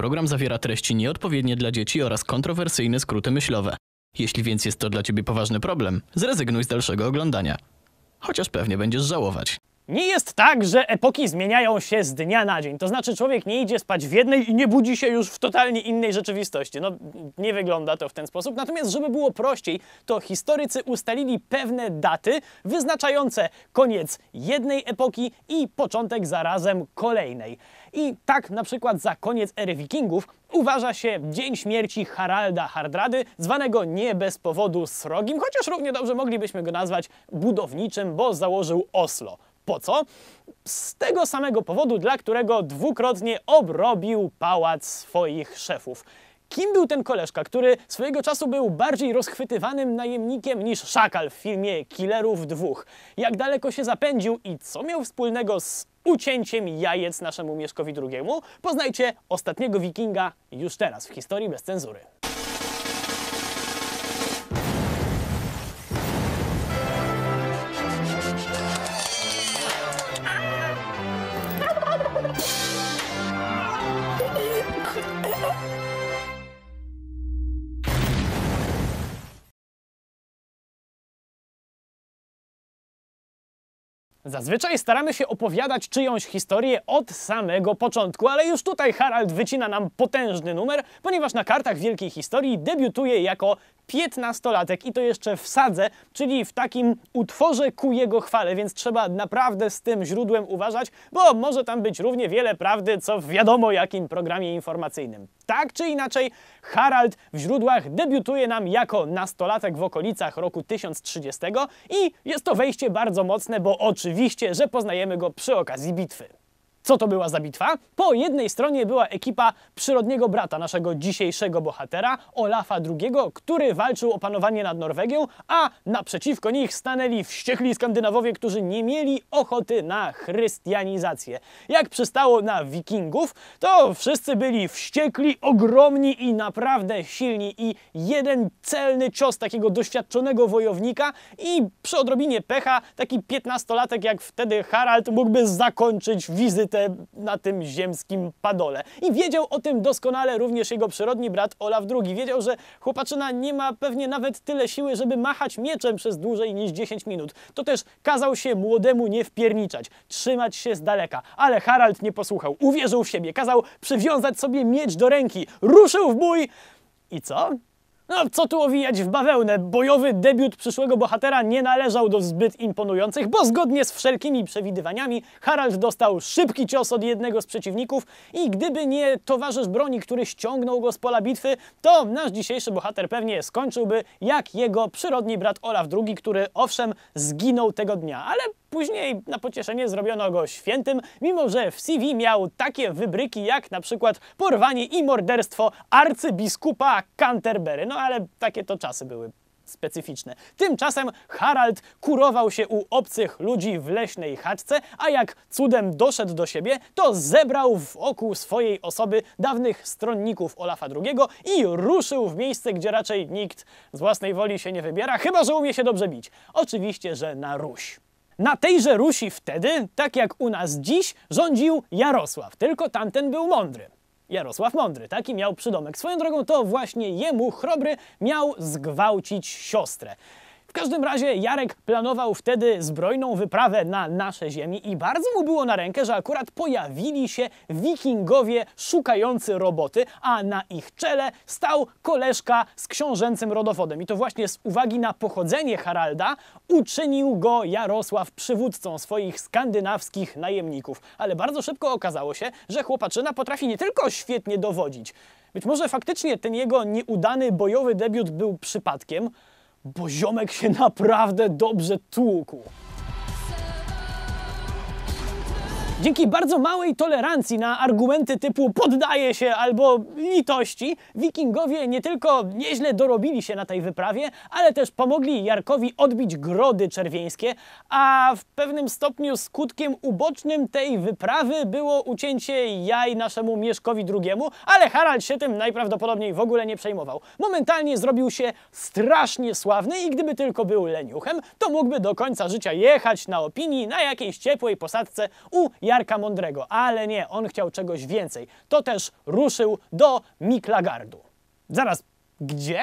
Program zawiera treści nieodpowiednie dla dzieci oraz kontrowersyjne skróty myślowe. Jeśli więc jest to dla ciebie poważny problem, zrezygnuj z dalszego oglądania. Chociaż pewnie będziesz żałować. Nie jest tak, że epoki zmieniają się z dnia na dzień. To znaczy, człowiek nie idzie spać w jednej i nie budzi się już w totalnie innej rzeczywistości. No, nie wygląda to w ten sposób. Natomiast, żeby było prościej, to historycy ustalili pewne daty wyznaczające koniec jednej epoki i początek zarazem kolejnej. I tak na przykład za koniec ery wikingów uważa się dzień śmierci Haralda Hardrady, zwanego nie bez powodu srogim, chociaż równie dobrze moglibyśmy go nazwać budowniczym, bo założył Oslo. Po co? Z tego samego powodu, dla którego dwukrotnie obrobił pałac swoich szefów. Kim był ten koleżka, który swojego czasu był bardziej rozchwytywanym najemnikiem niż szakal w filmie Killerów Dwóch? Jak daleko się zapędził i co miał wspólnego z ucięciem jajec naszemu Mieszkowi II? Poznajcie ostatniego wikinga już teraz w historii bez cenzury. Zazwyczaj staramy się opowiadać czyjąś historię od samego początku, ale już tutaj Harald wycina nam potężny numer, ponieważ na kartach Wielkiej Historii debiutuje jako piętnastolatek i to jeszcze w sadze, czyli w takim utworze ku jego chwale, więc trzeba naprawdę z tym źródłem uważać, bo może tam być równie wiele prawdy, co w wiadomo jakim programie informacyjnym. Tak czy inaczej, Harald w źródłach debiutuje nam jako nastolatek w okolicach roku 1030 i jest to wejście bardzo mocne, bo oczywiście, że poznajemy go przy okazji bitwy. Co to była za bitwa? Po jednej stronie była ekipa przyrodniego brata naszego dzisiejszego bohatera, Olafa II, który walczył o panowanie nad Norwegią, a naprzeciwko nich stanęli wściekli Skandynawowie, którzy nie mieli ochoty na chrystianizację. Jak przystało na wikingów, to wszyscy byli wściekli, ogromni i naprawdę silni i jeden celny cios takiego doświadczonego wojownika i przy odrobinie pecha taki piętnastolatek jak wtedy Harald mógłby zakończyć wizytę na tym ziemskim padole. I wiedział o tym doskonale również jego przyrodni brat Olaf II. Wiedział, że chłopaczyna nie ma pewnie nawet tyle siły, żeby machać mieczem przez dłużej niż 10 minut. To też kazał się młodemu nie wpierniczać, trzymać się z daleka. Ale Harald nie posłuchał, uwierzył w siebie, kazał przywiązać sobie miecz do ręki, ruszył w bój i co? No, co tu owijać w bawełnę? Bojowy debiut przyszłego bohatera nie należał do zbyt imponujących, bo zgodnie z wszelkimi przewidywaniami Harald dostał szybki cios od jednego z przeciwników i gdyby nie towarzysz broni, który ściągnął go z pola bitwy, to nasz dzisiejszy bohater pewnie skończyłby jak jego przyrodni brat Olaf II, który owszem zginął tego dnia, ale Później na pocieszenie zrobiono go świętym, mimo że w CV miał takie wybryki jak na przykład porwanie i morderstwo arcybiskupa Canterbury. No ale takie to czasy były specyficzne. Tymczasem Harald kurował się u obcych ludzi w leśnej chatce, a jak cudem doszedł do siebie, to zebrał wokół swojej osoby dawnych stronników Olafa II i ruszył w miejsce, gdzie raczej nikt z własnej woli się nie wybiera, chyba że umie się dobrze bić. Oczywiście, że na Ruś. Na tejże Rusi wtedy, tak jak u nas dziś, rządził Jarosław, tylko tamten był mądry. Jarosław Mądry, taki miał przydomek. Swoją drogą to właśnie jemu Chrobry miał zgwałcić siostrę. W każdym razie Jarek planował wtedy zbrojną wyprawę na nasze ziemi i bardzo mu było na rękę, że akurat pojawili się wikingowie szukający roboty, a na ich czele stał koleżka z książęcym rodowodem. I to właśnie z uwagi na pochodzenie Haralda uczynił go Jarosław przywódcą swoich skandynawskich najemników. Ale bardzo szybko okazało się, że chłopaczyna potrafi nie tylko świetnie dowodzić. Być może faktycznie ten jego nieudany bojowy debiut był przypadkiem, bo ziomek się naprawdę dobrze tłukł. Dzięki bardzo małej tolerancji na argumenty typu poddaje się albo litości, wikingowie nie tylko nieźle dorobili się na tej wyprawie, ale też pomogli Jarkowi odbić grody czerwieńskie, a w pewnym stopniu skutkiem ubocznym tej wyprawy było ucięcie jaj naszemu Mieszkowi II, ale Harald się tym najprawdopodobniej w ogóle nie przejmował. Momentalnie zrobił się strasznie sławny i gdyby tylko był leniuchem, to mógłby do końca życia jechać na opinii na jakiejś ciepłej posadce u Jarkowi Jarka Mądrego, ale nie, on chciał czegoś więcej. To też ruszył do Miklagardu. Zaraz, gdzie?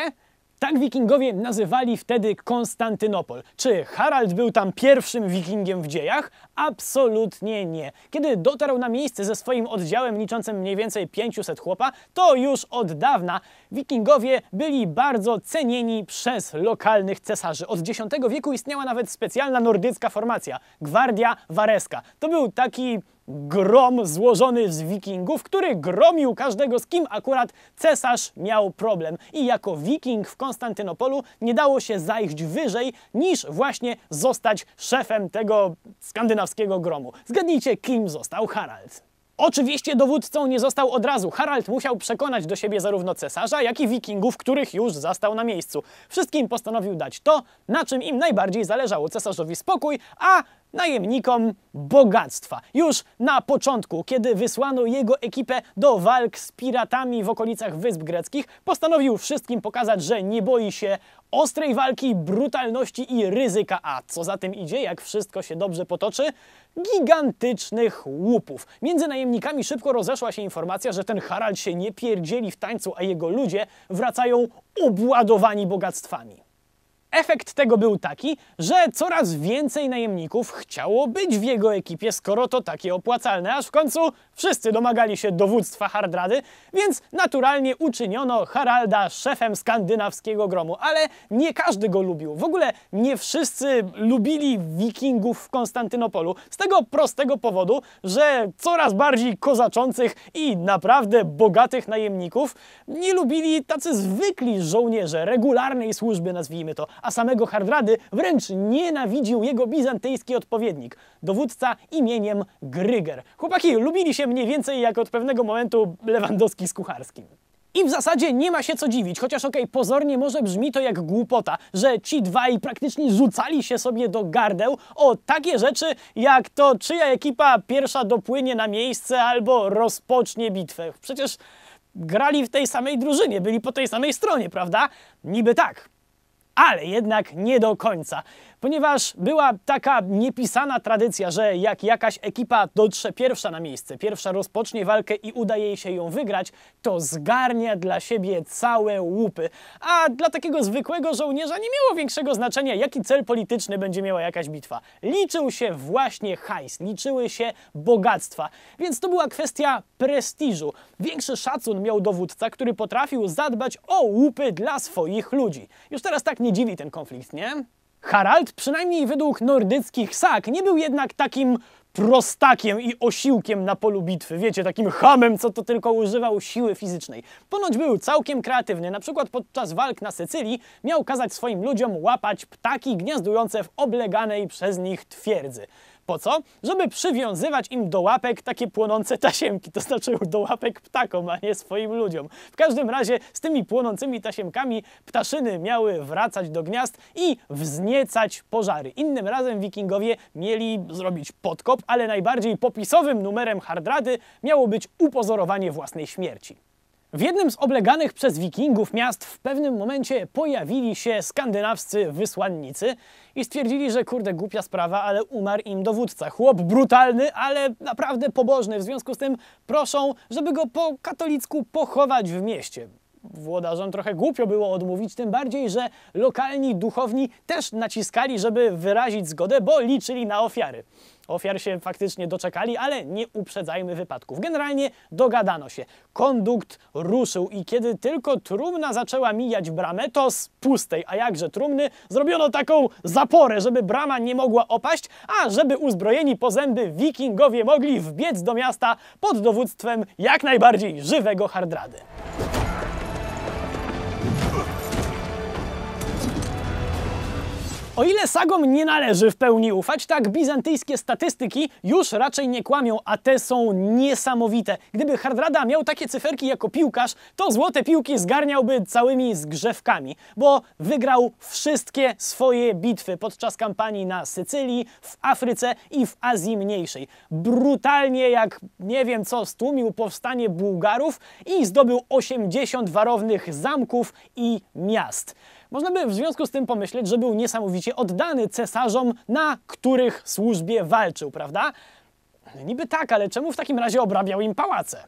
Tak wikingowie nazywali wtedy Konstantynopol. Czy Harald był tam pierwszym wikingiem w dziejach? Absolutnie nie. Kiedy dotarł na miejsce ze swoim oddziałem liczącym mniej więcej 500 chłopa, to już od dawna wikingowie byli bardzo cenieni przez lokalnych cesarzy. Od X wieku istniała nawet specjalna nordycka formacja, Gwardia Wareska. To był taki grom złożony z wikingów, który gromił każdego, z kim akurat cesarz miał problem. I jako wiking w Konstantynopolu nie dało się zajść wyżej, niż właśnie zostać szefem tego skandynawskiego gromu. Zgadnijcie, kim został Harald. Oczywiście dowódcą nie został od razu. Harald musiał przekonać do siebie zarówno cesarza, jak i wikingów, których już zastał na miejscu. Wszystkim postanowił dać to, na czym im najbardziej zależało. Cesarzowi spokój, a najemnikom bogactwa. Już na początku, kiedy wysłano jego ekipę do walk z piratami w okolicach Wysp Greckich, postanowił wszystkim pokazać, że nie boi się ostrej walki, brutalności i ryzyka, a co za tym idzie, jak wszystko się dobrze potoczy, gigantycznych łupów. Między najemnikami szybko rozeszła się informacja, że ten Harald się nie pierdzieli w tańcu, a jego ludzie wracają obładowani bogactwami. Efekt tego był taki, że coraz więcej najemników chciało być w jego ekipie, skoro to takie opłacalne, aż w końcu wszyscy domagali się dowództwa Hardrady, więc naturalnie uczyniono Haralda szefem skandynawskiego gromu, ale nie każdy go lubił. W ogóle nie wszyscy lubili wikingów w Konstantynopolu, z tego prostego powodu, że coraz bardziej kozaczących i naprawdę bogatych najemników nie lubili tacy zwykli żołnierze regularnej służby, nazwijmy to, a samego Hardrady wręcz nienawidził jego bizantyjski odpowiednik, dowódca imieniem Gryger. Chłopaki lubili się mniej więcej jak od pewnego momentu Lewandowski z Kucharskim. I w zasadzie nie ma się co dziwić, chociaż okej, okay, pozornie może brzmi to jak głupota, że ci dwaj praktycznie rzucali się sobie do gardeł o takie rzeczy, jak to czyja ekipa pierwsza dopłynie na miejsce albo rozpocznie bitwę. Przecież grali w tej samej drużynie, byli po tej samej stronie, prawda? Niby tak ale jednak nie do końca, ponieważ była taka niepisana tradycja, że jak jakaś ekipa dotrze pierwsza na miejsce, pierwsza rozpocznie walkę i udaje jej się ją wygrać, to zgarnia dla siebie całe łupy. A dla takiego zwykłego żołnierza nie miało większego znaczenia, jaki cel polityczny będzie miała jakaś bitwa. Liczył się właśnie hajs, liczyły się bogactwa, więc to była kwestia prestiżu. Większy szacun miał dowódca, który potrafił zadbać o łupy dla swoich ludzi. Już teraz tak nie dziwi ten konflikt, nie? Harald, przynajmniej według nordyckich sak, nie był jednak takim prostakiem i osiłkiem na polu bitwy, wiecie, takim hamem, co to tylko używał siły fizycznej. Ponoć był całkiem kreatywny, na przykład podczas walk na Sycylii miał kazać swoim ludziom łapać ptaki gniazdujące w obleganej przez nich twierdzy. Po co? Żeby przywiązywać im do łapek takie płonące tasiemki, to znaczy do łapek ptakom, a nie swoim ludziom. W każdym razie z tymi płonącymi tasiemkami ptaszyny miały wracać do gniazd i wzniecać pożary. Innym razem wikingowie mieli zrobić podkop, ale najbardziej popisowym numerem hardrady miało być upozorowanie własnej śmierci. W jednym z obleganych przez wikingów miast w pewnym momencie pojawili się skandynawscy wysłannicy i stwierdzili, że kurde głupia sprawa, ale umarł im dowódca. Chłop brutalny, ale naprawdę pobożny, w związku z tym proszą, żeby go po katolicku pochować w mieście włodarzom trochę głupio było odmówić, tym bardziej, że lokalni duchowni też naciskali, żeby wyrazić zgodę, bo liczyli na ofiary. Ofiar się faktycznie doczekali, ale nie uprzedzajmy wypadków. Generalnie dogadano się. Kondukt ruszył i kiedy tylko trumna zaczęła mijać bramę, to z pustej, a jakże trumny, zrobiono taką zaporę, żeby brama nie mogła opaść, a żeby uzbrojeni po zęby wikingowie mogli wbiec do miasta pod dowództwem jak najbardziej żywego Hardrady. O ile sagom nie należy w pełni ufać, tak bizantyjskie statystyki już raczej nie kłamią, a te są niesamowite. Gdyby Hardrada miał takie cyferki jako piłkarz, to złote piłki zgarniałby całymi zgrzewkami, bo wygrał wszystkie swoje bitwy podczas kampanii na Sycylii, w Afryce i w Azji Mniejszej. Brutalnie jak nie wiem co stłumił powstanie Bułgarów i zdobył 80 warownych zamków i miast. Można by w związku z tym pomyśleć, że był niesamowicie oddany cesarzom, na których służbie walczył, prawda? No niby tak, ale czemu w takim razie obrabiał im pałace?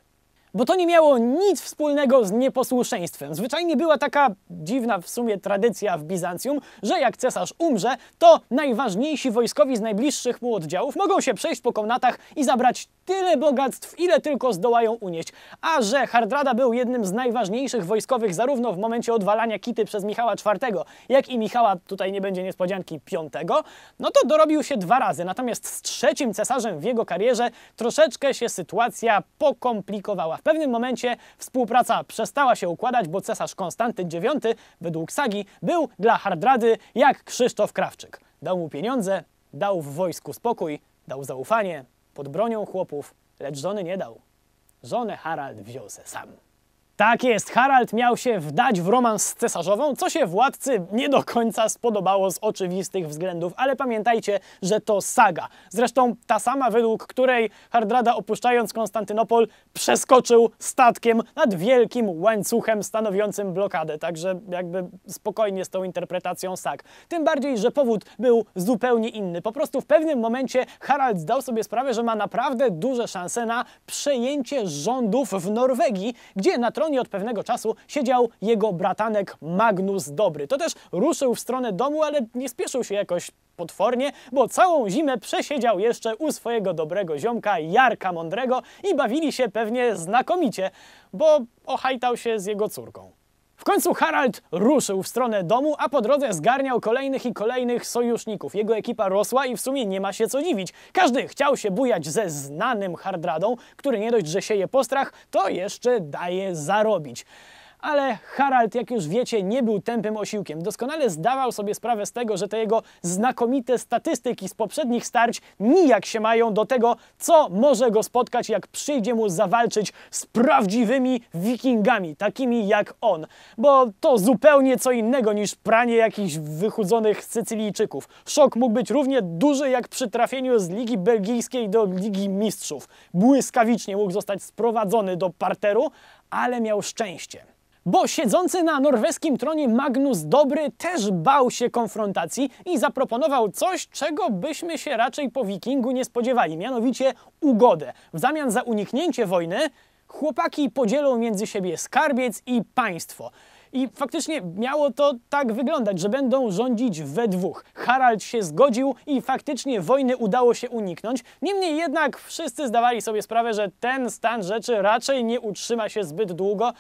bo to nie miało nic wspólnego z nieposłuszeństwem. Zwyczajnie była taka dziwna w sumie tradycja w Bizancjum, że jak cesarz umrze, to najważniejsi wojskowi z najbliższych mu oddziałów mogą się przejść po komnatach i zabrać tyle bogactw, ile tylko zdołają unieść. A że Hardrada był jednym z najważniejszych wojskowych zarówno w momencie odwalania Kity przez Michała IV, jak i Michała, tutaj nie będzie niespodzianki, V, no to dorobił się dwa razy. Natomiast z trzecim cesarzem w jego karierze troszeczkę się sytuacja pokomplikowała. W pewnym momencie współpraca przestała się układać, bo cesarz Konstanty IX według sagi był dla Hardrady jak Krzysztof Krawczyk. Dał mu pieniądze, dał w wojsku spokój, dał zaufanie, pod bronią chłopów, lecz żony nie dał. Żonę Harald wziął se sam. Tak jest, Harald miał się wdać w romans z cesarzową, co się władcy nie do końca spodobało z oczywistych względów, ale pamiętajcie, że to saga. Zresztą ta sama, według której Hardrada opuszczając Konstantynopol przeskoczył statkiem nad wielkim łańcuchem stanowiącym blokadę, także jakby spokojnie z tą interpretacją sag. Tym bardziej, że powód był zupełnie inny. Po prostu w pewnym momencie Harald zdał sobie sprawę, że ma naprawdę duże szanse na przejęcie rządów w Norwegii, gdzie na salonie od pewnego czasu siedział jego bratanek Magnus Dobry. To też ruszył w stronę domu, ale nie spieszył się jakoś potwornie, bo całą zimę przesiedział jeszcze u swojego dobrego ziomka Jarka Mądrego i bawili się pewnie znakomicie, bo ohajtał się z jego córką. W końcu Harald ruszył w stronę domu, a po drodze zgarniał kolejnych i kolejnych sojuszników. Jego ekipa rosła i w sumie nie ma się co dziwić. Każdy chciał się bujać ze znanym Hardradą, który nie dość, że sieje postrach, to jeszcze daje zarobić ale Harald, jak już wiecie, nie był tępym osiłkiem. Doskonale zdawał sobie sprawę z tego, że te jego znakomite statystyki z poprzednich starć nijak się mają do tego, co może go spotkać, jak przyjdzie mu zawalczyć z prawdziwymi wikingami, takimi jak on. Bo to zupełnie co innego niż pranie jakichś wychudzonych Sycylijczyków. Szok mógł być równie duży jak przy trafieniu z Ligi Belgijskiej do Ligi Mistrzów. Błyskawicznie mógł zostać sprowadzony do parteru, ale miał szczęście. Bo siedzący na norweskim tronie Magnus Dobry też bał się konfrontacji i zaproponował coś, czego byśmy się raczej po wikingu nie spodziewali, mianowicie ugodę. W zamian za uniknięcie wojny chłopaki podzielą między siebie skarbiec i państwo. I faktycznie miało to tak wyglądać, że będą rządzić we dwóch. Harald się zgodził i faktycznie wojny udało się uniknąć. Niemniej jednak wszyscy zdawali sobie sprawę, że ten stan rzeczy raczej nie utrzyma się zbyt długo,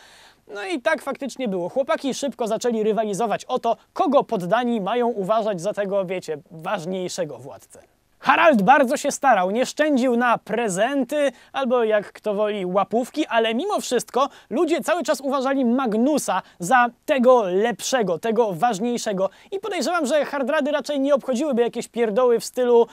no i tak faktycznie było. Chłopaki szybko zaczęli rywalizować o to, kogo poddani mają uważać za tego, wiecie, ważniejszego władcę. Harald bardzo się starał, nie szczędził na prezenty albo jak kto woli łapówki, ale mimo wszystko ludzie cały czas uważali Magnusa za tego lepszego, tego ważniejszego i podejrzewam, że hardrady raczej nie obchodziłyby jakieś pierdoły w stylu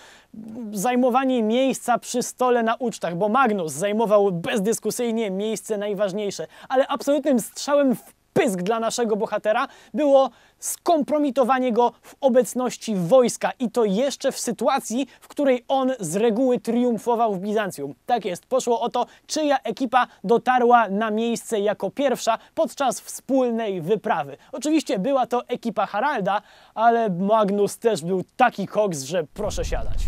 zajmowanie miejsca przy stole na ucztach, bo Magnus zajmował bezdyskusyjnie miejsce najważniejsze, ale absolutnym strzałem w pysk dla naszego bohatera było skompromitowanie go w obecności wojska i to jeszcze w sytuacji, w której on z reguły triumfował w Bizancjum. Tak jest, poszło o to, czyja ekipa dotarła na miejsce jako pierwsza podczas wspólnej wyprawy. Oczywiście była to ekipa Haralda, ale Magnus też był taki koks, że proszę siadać.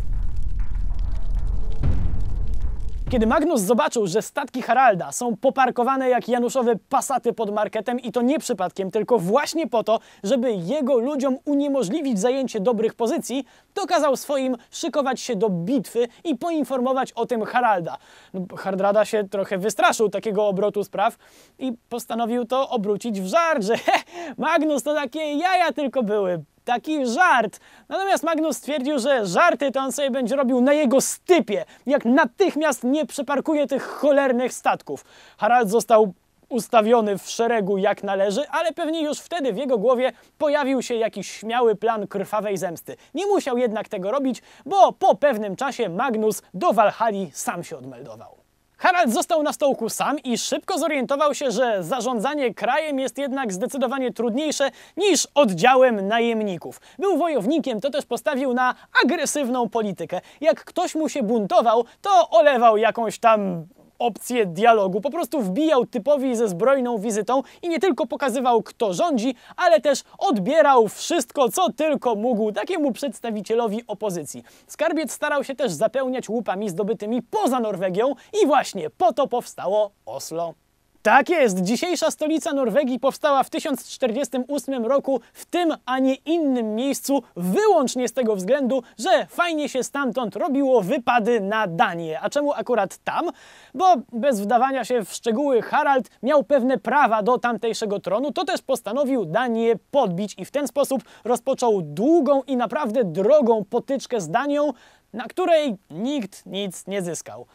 Kiedy Magnus zobaczył, że statki Haralda są poparkowane jak Januszowe pasaty pod marketem i to nie przypadkiem, tylko właśnie po to, żeby jego ludziom uniemożliwić zajęcie dobrych pozycji, to kazał swoim szykować się do bitwy i poinformować o tym Haralda. No, Hardrada się trochę wystraszył takiego obrotu spraw i postanowił to obrócić w żart, że he, Magnus to takie jaja tylko były. Taki żart. Natomiast Magnus stwierdził, że żarty to on sobie będzie robił na jego stypie, jak natychmiast nie przeparkuje tych cholernych statków. Harald został ustawiony w szeregu jak należy, ale pewnie już wtedy w jego głowie pojawił się jakiś śmiały plan krwawej zemsty. Nie musiał jednak tego robić, bo po pewnym czasie Magnus do Walhali sam się odmeldował. Harald został na stołku sam i szybko zorientował się, że zarządzanie krajem jest jednak zdecydowanie trudniejsze niż oddziałem najemników. Był wojownikiem, to też postawił na agresywną politykę. Jak ktoś mu się buntował, to olewał jakąś tam opcję dialogu. Po prostu wbijał typowi ze zbrojną wizytą i nie tylko pokazywał, kto rządzi, ale też odbierał wszystko, co tylko mógł takiemu przedstawicielowi opozycji. Skarbiec starał się też zapełniać łupami zdobytymi poza Norwegią i właśnie po to powstało Oslo. Tak jest, dzisiejsza stolica Norwegii powstała w 1048 roku w tym, a nie innym miejscu, wyłącznie z tego względu, że fajnie się stamtąd robiło wypady na Danię. A czemu akurat tam? Bo bez wdawania się w szczegóły Harald miał pewne prawa do tamtejszego tronu, to też postanowił Danię podbić i w ten sposób rozpoczął długą i naprawdę drogą potyczkę z Danią, na której nikt nic nie zyskał.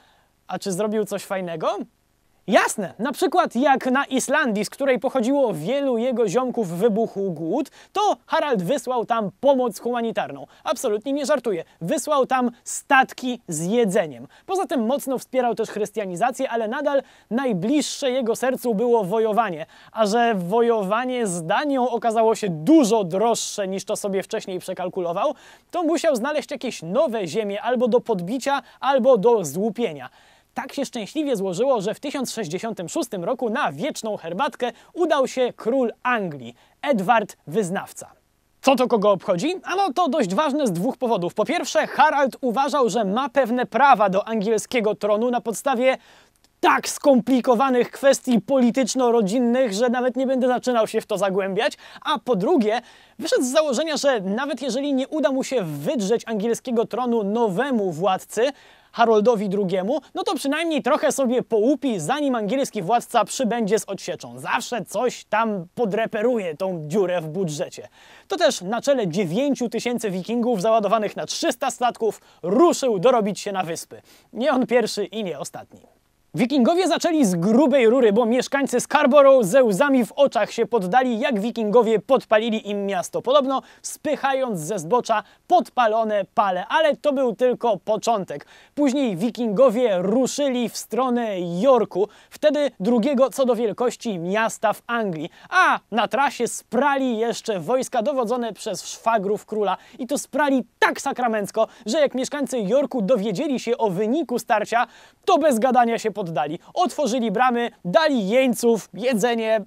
A czy zrobił coś fajnego? Jasne, na przykład jak na Islandii, z której pochodziło wielu jego ziomków wybuchł głód, to Harald wysłał tam pomoc humanitarną. Absolutnie nie żartuję. Wysłał tam statki z jedzeniem. Poza tym mocno wspierał też chrystianizację, ale nadal najbliższe jego sercu było wojowanie. A że wojowanie z Danią okazało się dużo droższe niż to sobie wcześniej przekalkulował, to musiał znaleźć jakieś nowe ziemie albo do podbicia, albo do złupienia. Tak się szczęśliwie złożyło, że w 1066 roku na wieczną herbatkę udał się król Anglii, Edward Wyznawca. Co to kogo obchodzi? Ano to dość ważne z dwóch powodów. Po pierwsze, Harald uważał, że ma pewne prawa do angielskiego tronu na podstawie tak skomplikowanych kwestii polityczno-rodzinnych, że nawet nie będę zaczynał się w to zagłębiać, a po drugie, wyszedł z założenia, że nawet jeżeli nie uda mu się wydrzeć angielskiego tronu nowemu władcy, Haroldowi II, no to przynajmniej trochę sobie połupi, zanim angielski władca przybędzie z odsieczą. Zawsze coś tam podreperuje tą dziurę w budżecie. To też na czele 9 tysięcy wikingów załadowanych na 300 statków ruszył dorobić się na wyspy. Nie on pierwszy i nie ostatni. Wikingowie zaczęli z grubej rury, bo mieszkańcy Scarborough ze łzami w oczach się poddali, jak wikingowie podpalili im miasto. Podobno spychając ze zbocza podpalone pale, ale to był tylko początek. Później wikingowie ruszyli w stronę Jorku, wtedy drugiego co do wielkości miasta w Anglii. A na trasie sprali jeszcze wojska dowodzone przez szwagrów króla. I to sprali tak sakramencko, że jak mieszkańcy Jorku dowiedzieli się o wyniku starcia, to bez gadania się pod oddali. Otworzyli bramy, dali jeńców, jedzenie.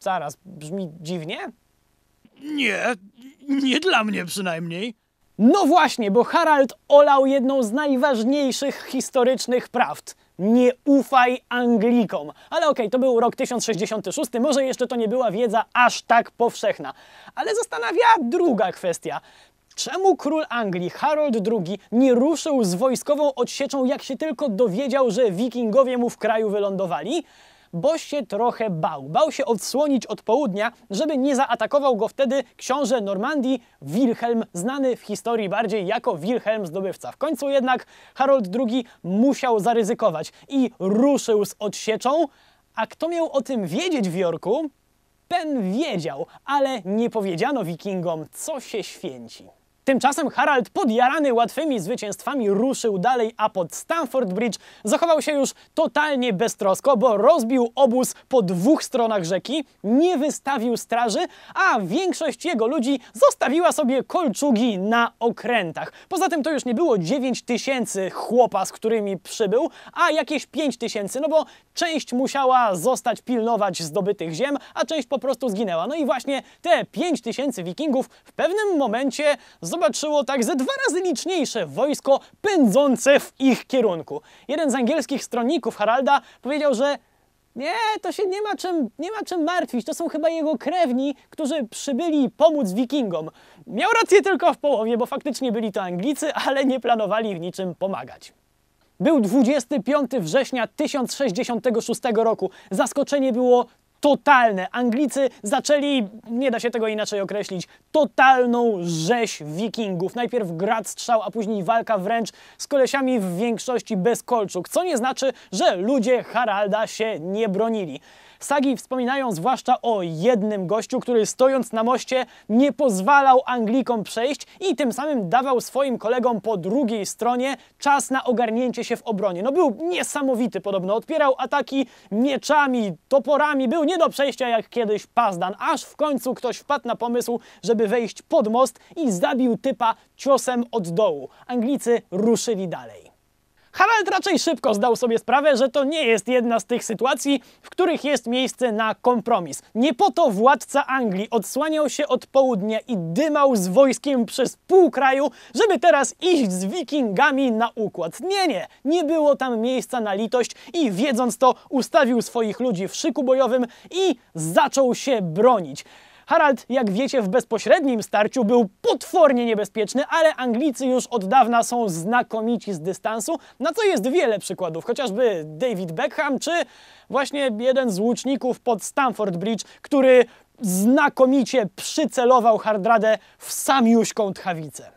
Zaraz, brzmi dziwnie? Nie, nie dla mnie przynajmniej. No właśnie, bo Harald olał jedną z najważniejszych historycznych prawd. Nie ufaj Anglikom. Ale okej, okay, to był rok 1066, może jeszcze to nie była wiedza aż tak powszechna. Ale zastanawia druga kwestia. Czemu król Anglii Harold II nie ruszył z wojskową odsieczą, jak się tylko dowiedział, że wikingowie mu w kraju wylądowali? Bo się trochę bał. Bał się odsłonić od południa, żeby nie zaatakował go wtedy książę Normandii Wilhelm, znany w historii bardziej jako Wilhelm Zdobywca. W końcu jednak Harold II musiał zaryzykować i ruszył z odsieczą. A kto miał o tym wiedzieć w Jorku? Ten wiedział, ale nie powiedziano wikingom, co się święci. Tymczasem Harald podjarany łatwymi zwycięstwami ruszył dalej, a pod Stamford Bridge zachował się już totalnie beztrosko, bo rozbił obóz po dwóch stronach rzeki, nie wystawił straży, a większość jego ludzi zostawiła sobie kolczugi na okrętach. Poza tym to już nie było 9 tysięcy chłopa, z którymi przybył, a jakieś 5 tysięcy, no bo część musiała zostać pilnować zdobytych ziem, a część po prostu zginęła. No i właśnie te 5 tysięcy wikingów w pewnym momencie zobaczyło zobaczyło także dwa razy liczniejsze wojsko pędzące w ich kierunku. Jeden z angielskich stronników Haralda powiedział, że nie, to się nie ma, czym, nie ma czym martwić. To są chyba jego krewni, którzy przybyli pomóc wikingom. Miał rację tylko w połowie, bo faktycznie byli to Anglicy, ale nie planowali w niczym pomagać. Był 25 września 1066 roku. Zaskoczenie było totalne. Anglicy zaczęli, nie da się tego inaczej określić, totalną rzeź wikingów. Najpierw grad strzał, a później walka wręcz z kolesiami w większości bez kolczuk, co nie znaczy, że ludzie Haralda się nie bronili. Sagi wspominają zwłaszcza o jednym gościu, który stojąc na moście nie pozwalał Anglikom przejść i tym samym dawał swoim kolegom po drugiej stronie czas na ogarnięcie się w obronie. No był niesamowity podobno, odpierał ataki mieczami, toporami, był nie do przejścia jak kiedyś Pazdan, aż w końcu ktoś wpadł na pomysł, żeby wejść pod most i zabił typa ciosem od dołu. Anglicy ruszyli dalej. Harald raczej szybko zdał sobie sprawę, że to nie jest jedna z tych sytuacji, w których jest miejsce na kompromis. Nie po to władca Anglii odsłaniał się od południa i dymał z wojskiem przez pół kraju, żeby teraz iść z wikingami na układ. Nie, nie, nie było tam miejsca na litość i wiedząc to ustawił swoich ludzi w szyku bojowym i zaczął się bronić. Harald, jak wiecie, w bezpośrednim starciu był potwornie niebezpieczny, ale Anglicy już od dawna są znakomici z dystansu, na co jest wiele przykładów, chociażby David Beckham czy właśnie jeden z łuczników pod Stamford Bridge, który znakomicie przycelował Hardradę w samiuśką tchawicę.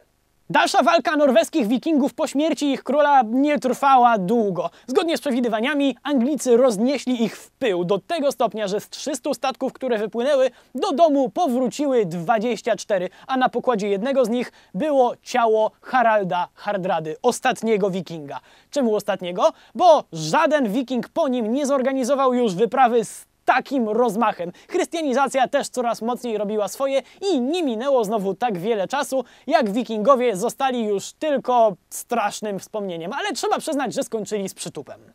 Dalsza walka norweskich wikingów po śmierci ich króla nie trwała długo. Zgodnie z przewidywaniami Anglicy roznieśli ich w pył do tego stopnia, że z 300 statków, które wypłynęły, do domu powróciły 24, a na pokładzie jednego z nich było ciało Haralda Hardrady, ostatniego wikinga. Czemu ostatniego? Bo żaden wiking po nim nie zorganizował już wyprawy z takim rozmachem. Chrystianizacja też coraz mocniej robiła swoje i nie minęło znowu tak wiele czasu, jak wikingowie zostali już tylko strasznym wspomnieniem, ale trzeba przyznać, że skończyli z przytupem.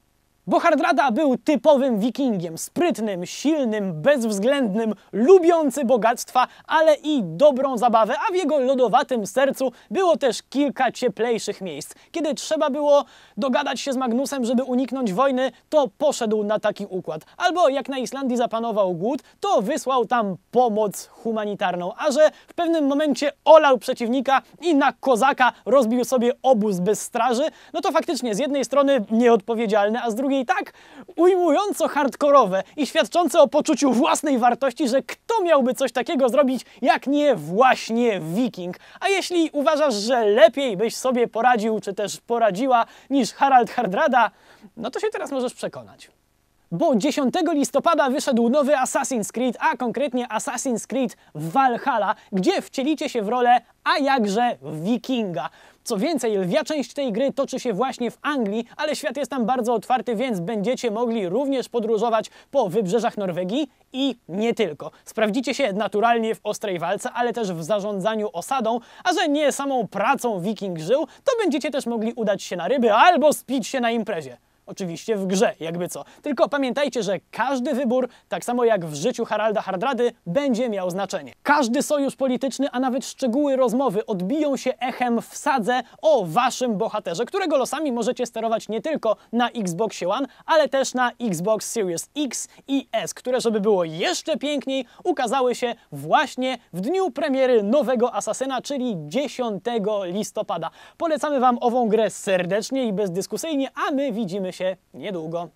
Bo Hardrada był typowym wikingiem, sprytnym, silnym, bezwzględnym, lubiący bogactwa, ale i dobrą zabawę, a w jego lodowatym sercu było też kilka cieplejszych miejsc. Kiedy trzeba było dogadać się z Magnusem, żeby uniknąć wojny, to poszedł na taki układ. Albo jak na Islandii zapanował głód, to wysłał tam pomoc humanitarną, a że w pewnym momencie olał przeciwnika i na kozaka rozbił sobie obóz bez straży, no to faktycznie z jednej strony nieodpowiedzialne, a z drugiej i tak ujmująco hardkorowe i świadczące o poczuciu własnej wartości, że kto miałby coś takiego zrobić, jak nie właśnie wiking. A jeśli uważasz, że lepiej byś sobie poradził, czy też poradziła, niż Harald Hardrada, no to się teraz możesz przekonać bo 10 listopada wyszedł nowy Assassin's Creed, a konkretnie Assassin's Creed Valhalla, gdzie wcielicie się w rolę, a jakże wikinga. Co więcej, lwia część tej gry toczy się właśnie w Anglii, ale świat jest tam bardzo otwarty, więc będziecie mogli również podróżować po wybrzeżach Norwegii i nie tylko. Sprawdzicie się naturalnie w ostrej walce, ale też w zarządzaniu osadą, a że nie samą pracą wiking żył, to będziecie też mogli udać się na ryby albo spić się na imprezie oczywiście w grze, jakby co. Tylko pamiętajcie, że każdy wybór, tak samo jak w życiu Haralda Hardrady, będzie miał znaczenie. Każdy sojusz polityczny, a nawet szczegóły rozmowy odbiją się echem w sadze o waszym bohaterze, którego losami możecie sterować nie tylko na Xbox One, ale też na Xbox Series X i S, które, żeby było jeszcze piękniej, ukazały się właśnie w dniu premiery nowego Asasyna, czyli 10 listopada. Polecamy Wam ową grę serdecznie i bezdyskusyjnie, a my widzimy się się niedługo.